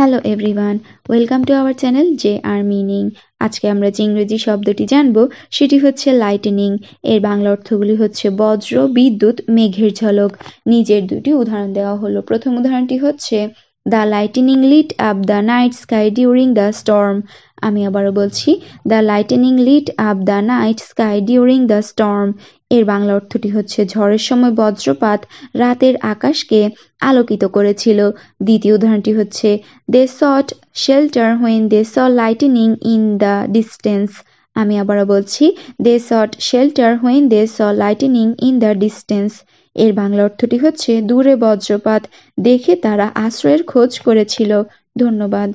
hello everyone welcome to our channel J R meaning আজকে আমরা যে ইংরেজি শব্দটি জানব সেটি হচ্ছে লাইটেনিং এর বাংলা অর্থগুলি হচ্ছে বজ্র বিদ্যুৎ মেঘের ঝলক নিজের দুটি উদাহরণ দেওয়া হলো প্রথম উদাহরণটি হচ্ছে the lightning lit up the night sky during the storm আমি আবারও বলছি the lightning lit up the night sky during the storm এর বাংলা অর্থটি হচ্ছে ঝড়ের সময় বজ্রপাত রাতের আকাশকে আলোকিত করেছিল দ্বিতীয় উদাহরণটি হচ্ছে they sought shelter when they saw lightning in the distance আমি আবারও বলছি they sought shelter when they saw lightning in the distance এর বাংলা অর্থটি হচ্ছে দূরে বজ্রপাত দেখে তারা আশ্রয়ের খোঁজ করেছিল ধন্যবাদ